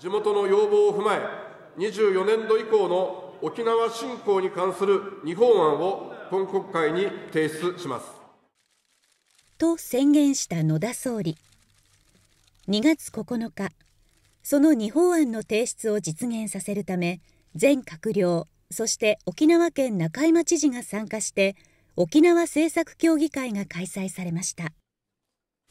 地元の要望を踏まえ、24年度以降の沖縄振興に関する2法案を今国会に提出します。と宣言した野田総理。2月9日、その2法案の提出を実現させるため、全閣僚、そして沖縄県中山知事が参加して、沖縄政策協議会が開催されました。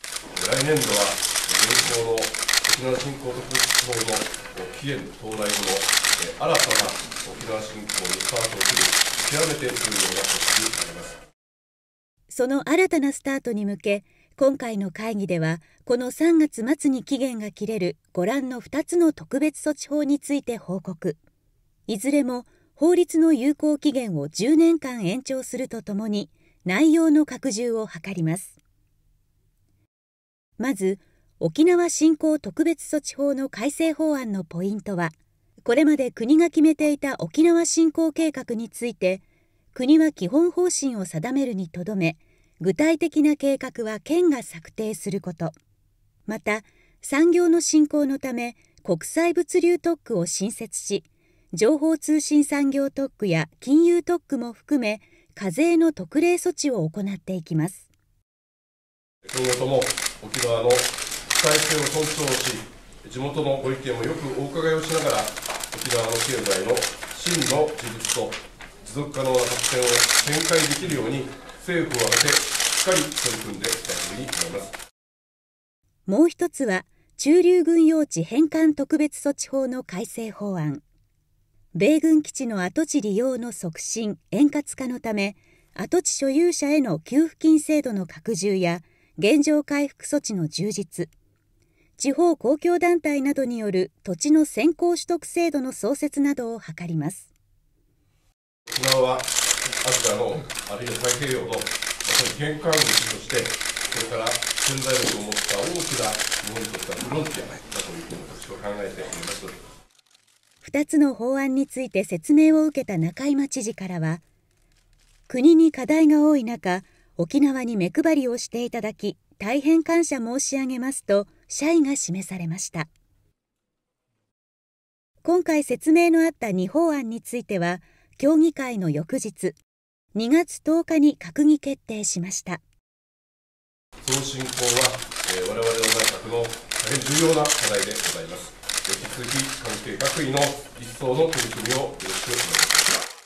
来年度は、現行の沖縄振興特別法の期限到来後の新たな沖縄振興にスタートを切る極めて重要な措置になりますその新たなスタートに向け今回の会議ではこの3月末に期限が切れるご覧の2つの特別措置法について報告いずれも法律の有効期限を10年間延長するとともに内容の拡充を図りますまず沖縄振興特別措置法の改正法案のポイントはこれまで国が決めていた沖縄振興計画について国は基本方針を定めるにとどめ具体的な計画は県が策定することまた産業の振興のため国際物流特区を新設し情報通信産業特区や金融特区も含め課税の特例措置を行っていきます。今後とも沖縄の伝え性を尊重し地元のご意見もよくお伺いをしながら沖縄の経済の真の自立と持続可能な発展を展開できるように政府を挙げてしっかり取り組んでいきたいふうに思いますもう一つは駐留軍用地返還特別措置法の改正法案米軍基地の跡地利用の促進円滑化のため跡地所有者への給付金制度の拡充や現状回復措置の充実地方公共団体などによる土地の先行取得制度の創設などを図ります沖はアジアのあるいは太平洋の玄関口としてこれから潜在力を持った大きな日本にとってはフロンティアだというふうに私は考えてます2つの法案について説明を受けた中井町知事からは国に課題が多い中沖縄に目配りをしていただき大変感謝申し上げますと謝意が示されました今回説明のあった二法案については協議会の翌日2月10日に閣議決定しましたその進行は、えー、我々の内閣の大変重要な課題でございます引き続き関係各位の一層の取り組みをよろしくお願いします